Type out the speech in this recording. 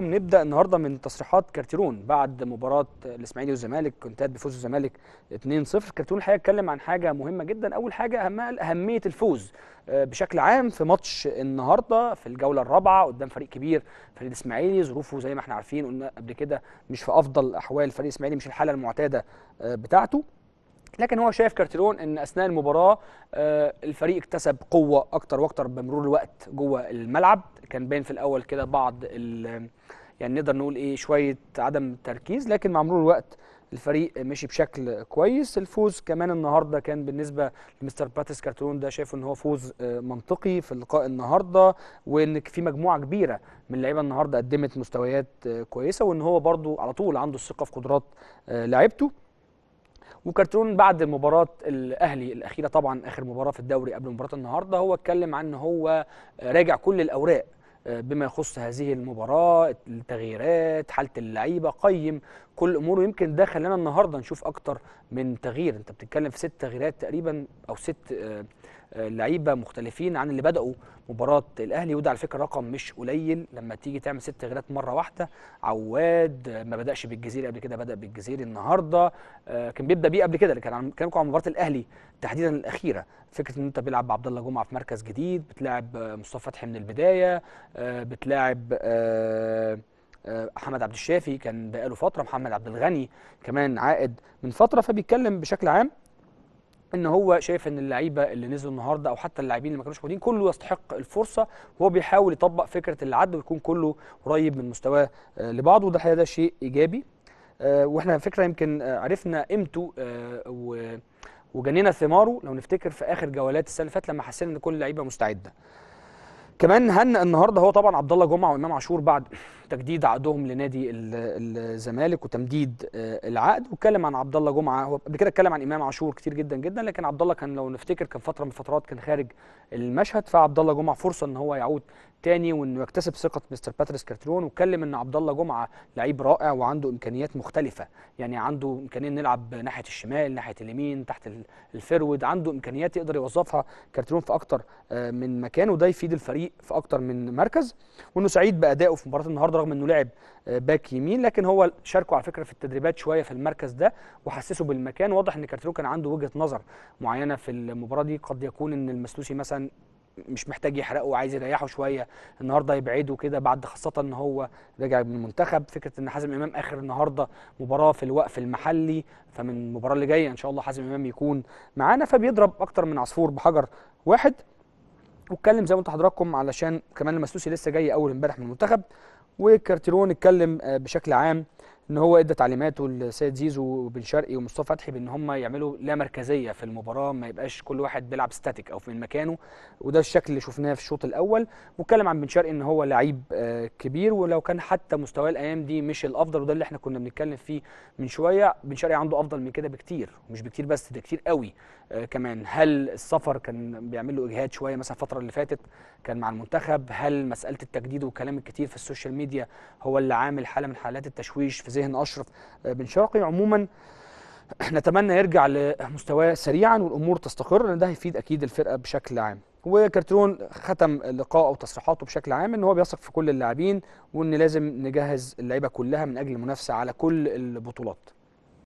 معاكم نبدا النهارده من تصريحات كارتيرون بعد مباراه الاسماعيلي والزمالك انتهت بفوز الزمالك 2-0 كارتيرون الحقيقه اتكلم عن حاجه مهمه جدا اول حاجه اهمها اهميه الفوز آه، بشكل عام في ماتش النهارده في الجوله الرابعه قدام فريق كبير فريق الاسماعيلي ظروفه زي ما احنا عارفين قلنا قبل كده مش في افضل احوال فريق الاسماعيلي مش الحاله المعتاده آه، بتاعته لكن هو شايف كارتيرون ان اثناء المباراه آه، الفريق اكتسب قوه اكتر واكتر بمرور الوقت جوه الملعب كان باين في الاول كده بعض يعني نقدر نقول ايه شويه عدم تركيز لكن مع مرور الوقت الفريق مشي بشكل كويس الفوز كمان النهارده كان بالنسبه لمستر باتس كارتون ده شايف ان هو فوز آه، منطقي في اللقاء النهارده وان في مجموعه كبيره من اللعيبه النهارده قدمت مستويات آه، كويسه وان هو برده على طول عنده الثقه في قدرات لعيبته وكرتون بعد مباراه الاهلي الاخيره طبعا اخر مباراه في الدوري قبل مباراه النهارده هو اتكلم عن هو راجع كل الاوراق آه، بما يخص هذه المباراة التغييرات حالة اللعيبة قيم كل اموره يمكن ده خلانا النهارده نشوف اكتر من تغيير انت بتتكلم في ست تغييرات تقريبا او ست آه، آه، لعيبه مختلفين عن اللي بداوا مباراه الاهلي وده على فكره رقم مش قليل لما تيجي تعمل ست تغييرات مره واحده عواد آه، ما بداش بالجزيري قبل كده بدا بالجزيري النهارده كان بيبدا بيه قبل كده اللي كان كلامكم عن مباراه الاهلي تحديدا الاخيره فكره ان انت بيلعب بعبد الله جمعه في مركز جديد بتلاعب مصطفى فتحي من البدايه بتلاعب محمد آه، عبد الشافي كان بقاله فتره محمد عبد الغني كمان عائد من فتره فبيتكلم بشكل عام ان هو شايف ان اللعيبه اللي نزلوا النهارده او حتى اللاعبين اللي ما كانوش موجودين كله يستحق الفرصه وهو بيحاول يطبق فكره العد ويكون كله قريب من مستواه آه، لبعضه وده الحقيقه ده شيء ايجابي آه، واحنا على فكره يمكن عرفنا قيمته وجنينا ثماره لو نفتكر في اخر جولات السنه اللي فاتت لما حسينا ان كل اللعيبه مستعده كمان هنأ النهارده هو طبعا عبد الله جمعه وامام عاشور بعد تجديد عقدهم لنادي الزمالك وتمديد آه، العقد واتكلم عن عبد الله جمعه هو قبل كده اتكلم عن امام عاشور كتير جدا جدا لكن عبد الله كان لو نفتكر كان فتره من الفترات كان خارج المشهد فعبد الله جمعه فرصه ان هو يعود تاني وانه يكتسب ثقه مستر باتريس كارترون واتكلم ان عبد الله جمعه لعيب رائع وعنده امكانيات مختلفه يعني عنده امكانيه نلعب ناحيه الشمال ناحيه اليمين تحت الفرود عنده امكانيات يقدر يوظفها كارترون في اكتر آه، من مكان وده يفيد الفريق في اكتر من مركز وانه سعيد بادائه في مباراه النهارده برغم انه لعب آه، باك يمين لكن هو شاركه على فكره في التدريبات شويه في المركز ده وحسسه بالمكان واضح ان كارتيرو كان عنده وجهه نظر معينه في المباراه دي قد يكون ان المسلوسي مثلا مش محتاج يحرقه عايز يريحه شويه النهارده يبعده كده بعد خاصه ان هو رجع من المنتخب فكره ان حازم امام اخر النهارده مباراه في الوقف المحلي فمن المباراه اللي جايه ان شاء الله حازم امام يكون معانا فبيضرب اكتر من عصفور بحجر واحد واتكلم زي ما قلت حضراتكم علشان كمان المسلوسي لسه جاي اول امبارح من المنتخب وكارتيرون اتكلم آه، بشكل عام ان هو ادى تعليماته لسيد زيزو وبن شرقي ومصطفى فتحي بان هم يعملوا لا مركزيه في المباراه ما يبقاش كل واحد بيلعب ستاتيك او في مكانه وده الشكل اللي شفناه في الشوط الاول واتكلم عن بن شرقي ان هو لعيب آه، كبير ولو كان حتى مستواه الايام دي مش الافضل وده اللي احنا كنا بنتكلم فيه من شويه بن شرقي عنده افضل من كده بكتير مش بكتير بس ده كتير قوي آه، كمان هل السفر كان بيعمل له اجهاد شويه مثلا الفتره اللي فاتت كان مع المنتخب هل مساله التجديد والكلام الكتير في السوشيال ميديا هو اللي عامل حاله من حالات التشويش في ذهن أشرف بن شرقي عموما نتمنى يرجع لمستواه سريعا والأمور تستقر لأن ده هيفيد أكيد الفرقة بشكل عام وكارتيرون ختم او تصريحاته بشكل عام ان هو بيثق في كل اللاعبين وان لازم نجهز اللعيبه كلها من اجل المنافسه على كل البطولات